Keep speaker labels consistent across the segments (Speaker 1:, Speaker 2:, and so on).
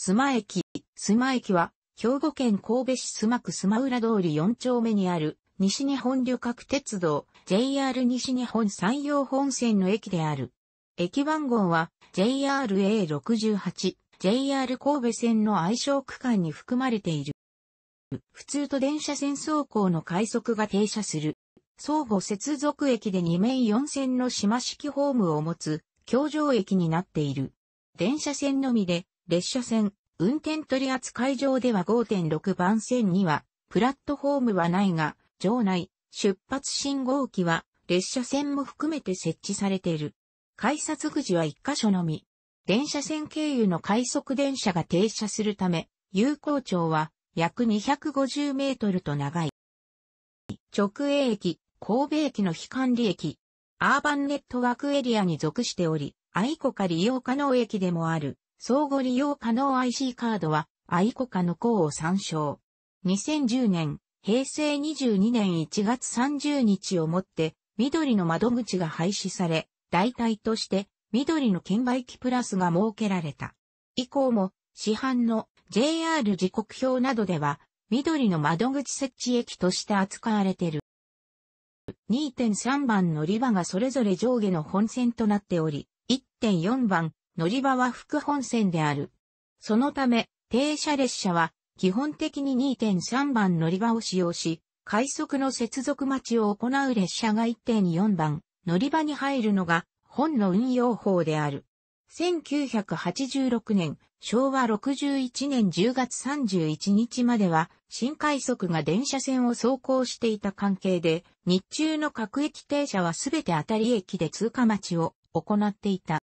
Speaker 1: 須磨駅。須磨駅は、兵庫県神戸市須磨区須磨浦通り4丁目にある、西日本旅客鉄道、JR 西日本山陽本線の駅である。駅番号は、JRA68、JR 神戸線の愛称区間に含まれている。普通と電車線走行の快速が停車する。相互接続駅で2面4線の島式ホームを持つ、橋上駅になっている。電車線のみで列車線、運転取扱場では5.6番線には、プラットフォームはないが、場内、出発信号機は、列車線も含めて設置されている。改札口は1箇所のみ。電車線経由の快速電車が停車するため、有効長は約250メートルと長い。直営駅、神戸駅の非管理駅、アーバンネットワークエリアに属しており、愛子か利用可能駅でもある、相互利用可能 IC カードは、愛コカの項を参照。2010年、平成22年1月30日をもって、緑の窓口が廃止され、代替として、緑の券売機プラスが設けられた。以降も、市販の JR 時刻表などでは、緑の窓口設置駅として扱われている。2.3番乗り場がそれぞれ上下の本線となっており、1.4番、乗り場は副本線である。そのため、停車列車は基本的に2.3番乗り場を使用し、快速の接続待ちを行う列車が1.4番乗り場に入るのが本の運用法である。1986年、昭和61年10月31日までは、新快速が電車線を走行していた関係で、日中の各駅停車はすべて当たり駅で通過待ちを行っていた。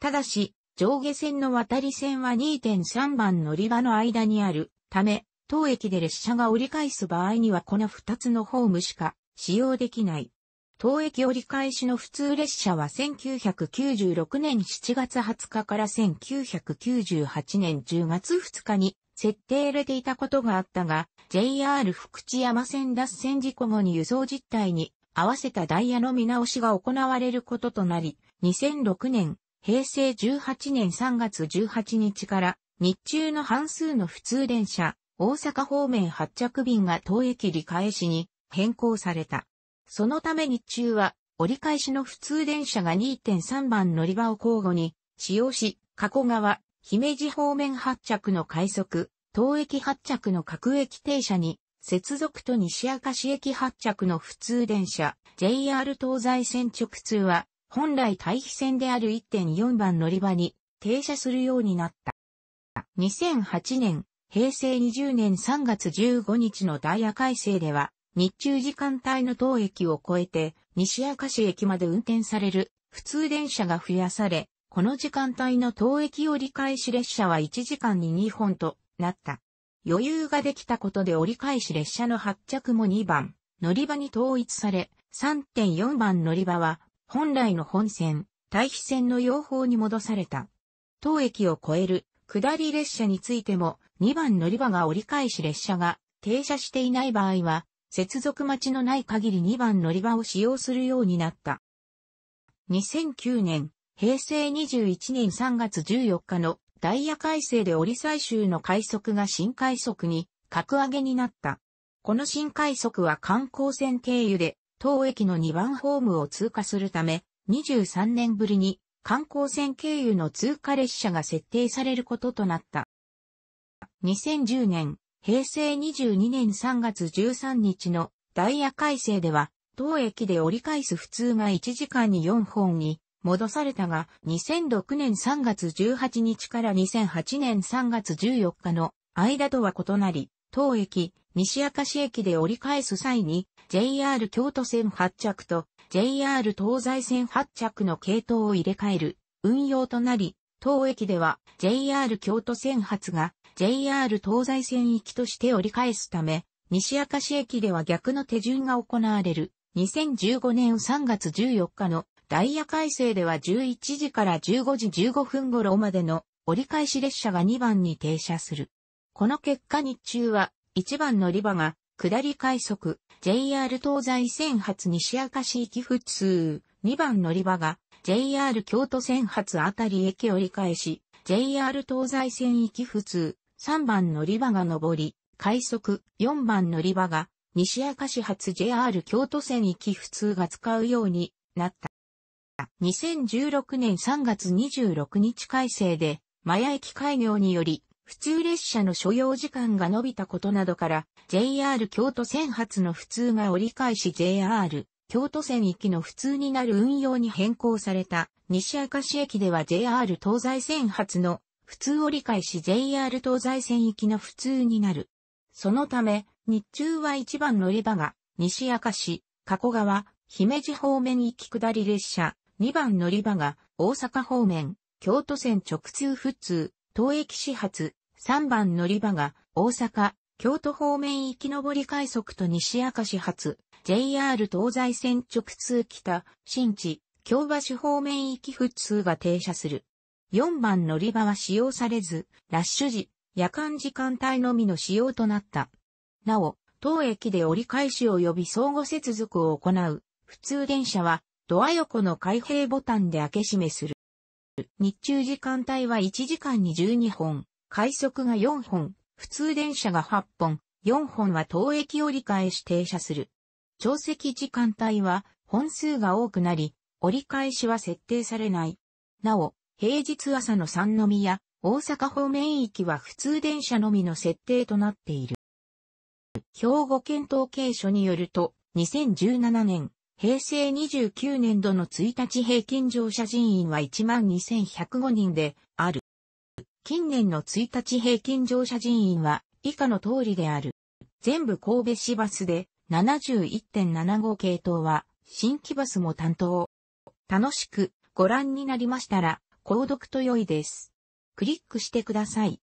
Speaker 1: ただし、上下線の渡り線は2.3番乗り場の間にあるため、当駅で列車が折り返す場合にはこの2つのホームしか使用できない。当駅折り返しの普通列車は1996年7月20日から1998年10月2日に設定れていたことがあったが、JR 福知山線脱線事故後に輸送実態に合わせたダイヤの見直しが行われることとなり、2006年平成18年3月18日から日中の半数の普通電車、大阪方面発着便が当駅理返しに変更された。そのため日中は折り返しの普通電車が2.3番乗り場を交互に使用し、加古川、姫路方面発着の快速、当駅発着の各駅停車に接続と西明石駅発着の普通電車、JR 東西線直通は、本来対比線である1.4番乗り場に停車するようになった。2008年、平成20年3月15日のダイヤ改正では、日中時間帯の当駅を超えて、西明石駅まで運転される普通電車が増やされ、この時間帯の当駅折り返し列車は1時間に2本となった。余裕ができたことで折り返し列車の発着も2番、乗り場に統一され、3.4番乗り場は本来の本線、対比線の用法に戻された。当駅を越える下り列車についても2番乗り場が折り返し列車が停車していない場合は接続待ちのない限り2番乗り場を使用するようになった。2009年、平成21年3月14日のダイヤ改正で折り最終の快速が新快速に格上げになった。この新快速は観光船経由で当駅の2番ホームを通過するため、23年ぶりに観光船経由の通過列車が設定されることとなった。2010年、平成22年3月13日のダイヤ改正では、当駅で折り返す普通が1時間に4本に戻されたが、2006年3月18日から2008年3月14日の間とは異なり、当駅、西明石駅で折り返す際に、JR 京都線発着と JR 東西線発着の系統を入れ替える運用となり、当駅では JR 京都線発が JR 東西線行きとして折り返すため、西明石駅では逆の手順が行われる2015年3月14日のダイヤ改正では11時から15時15分頃までの折り返し列車が2番に停車する。この結果日中は、1番乗り場が、下り快速、JR 東西線発西明石行き普通、2番乗り場が、JR 京都線発あたり駅折り返し、JR 東西線行き普通、3番乗り場が上り、快速、4番乗り場が、西明石発 JR 京都線行き普通が使うようになった。2016年3月26日改正で、マヤ駅開業により、普通列車の所要時間が伸びたことなどから、JR 京都線発の普通が折り返し JR 京都線行きの普通になる運用に変更された、西明石駅では JR 東西線発の普通折り返し JR 東西線行きの普通になる。そのため、日中は一番乗り場が、西明石、加古川、姫路方面行き下り列車、2番乗り場が、大阪方面、京都線直通普通、東駅始発、3番乗り場が大阪、京都方面行き上り快速と西明石発、JR 東西線直通北、新地、京橋方面行き普通が停車する。4番乗り場は使用されず、ラッシュ時、夜間時間帯のみの使用となった。なお、当駅で折り返し及び相互接続を行う、普通電車は、ドア横の開閉ボタンで開け閉めする。日中時間帯は1時間に12本、快速が4本、普通電車が8本、4本は当駅折り返し停車する。長席時間帯は本数が多くなり、折り返しは設定されない。なお、平日朝の三宮、大阪方面行きは普通電車のみの設定となっている。兵庫県統計所によると、2017年、平成29年度の1日平均乗車人員は12,105人である。近年の1日平均乗車人員は以下の通りである。全部神戸市バスで71.75系統は新規バスも担当。楽しくご覧になりましたら、購読と良いです。クリックしてください。